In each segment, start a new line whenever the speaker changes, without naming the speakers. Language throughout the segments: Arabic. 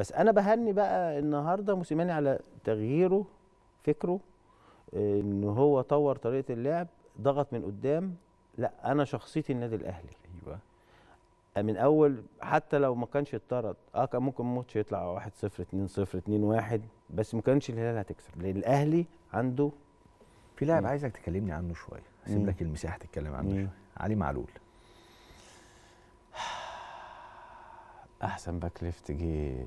بس انا بهني بقى النهارده موسيماني على تغييره فكره ان هو طور طريقه اللعب ضغط من قدام لا انا شخصيتي النادي الاهلي ايوه من اول حتى لو ما كانش اتطرد اه كان ممكن ماتش يطلع 1 0 2 0 2 1 بس ما كانش الهلال هتكسب لان الاهلي عنده في لاعب عايزك تكلمني عنه شويه اسيب لك المساحه تتكلم عنه شويه علي معلول احسن باك ليفت جه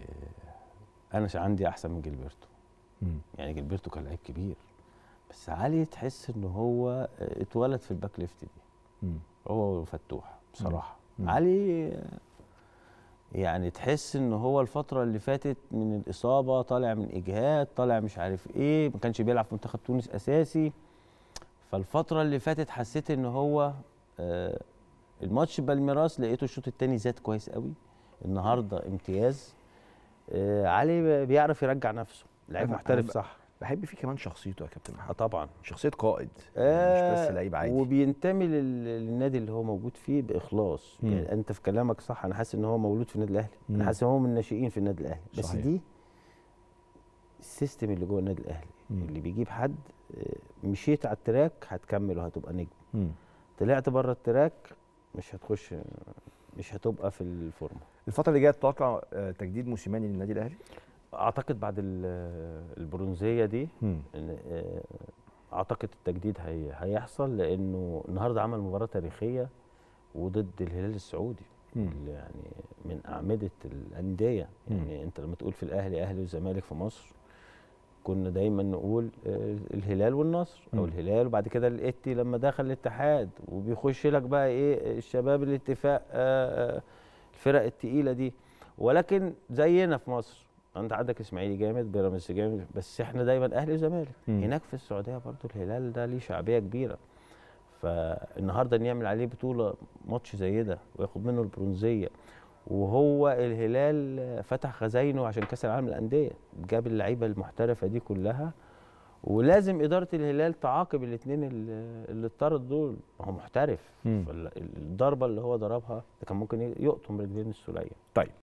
انا عندي احسن من جيلبرتو يعني جيلبرتو كان لعيب كبير بس علي تحس ان هو آه، اتولد في الباك ليفت دي هو وفتوح بصراحه مم. علي آه، يعني تحس ان هو الفتره اللي فاتت من الاصابه طالع من اجهاد طالع مش عارف ايه ما كانش بيلعب في منتخب تونس اساسي فالفتره اللي فاتت حسيت ان هو آه الماتش بالميراس لقيته الشوط الثاني زاد كويس قوي النهارده امتياز آه، علي بيعرف يرجع نفسه لعيب محترف صح بحب فيه كمان شخصيته يا كابتن محمد آه، طبعا شخصيه قائد يعني آه مش بس لعيب عادي وبينتمي للنادي اللي هو موجود فيه باخلاص يعني انت في كلامك صح انا حاسس ان هو مولود في النادي الاهلي انا حاسس ان هو من الناشئين في النادي الاهلي بس دي السيستم اللي جوه النادي الاهلي مم. اللي بيجيب حد آه، مشيت على التراك هتكمل وهتبقى نجم طلعت بره التراك مش هتخش مش هتبقى في الفورمه الفتره اللي جايه تتوقع آه، تجديد موسيماني للنادي الاهلي اعتقد بعد آه، البرونزيه دي آه، اعتقد التجديد هي هيحصل لانه النهارده عمل مباراه تاريخيه وضد الهلال السعودي اللي يعني من اعمده الانديه يعني انت لما تقول في الاهلي اهلي وزمالك في مصر كنا دايما نقول آه، الهلال والنصر او الهلال وبعد كده الاتي لما دخل الاتحاد وبيخش لك بقى ايه الشباب الاتفاق آه، آه، الفرق الثقيله دي ولكن زينا في مصر انت عندك اسماعيلي جامد بيراميدز جامد بس احنا دايما اهلي وزمالك هناك في السعوديه برضو الهلال ده ليه شعبيه كبيره فالنهارده ان يعمل عليه بطوله ماتش زي ده وياخد منه البرونزيه وهو الهلال فتح خزاينه عشان كاس العالم للانديه جاب اللعيبه المحترفه دي كلها ولازم اداره الهلال تعاقب الاثنين اللي اتطرد دول هو محترف الضربه اللي هو ضربها كان ممكن يقطم رجلين السوليه طيب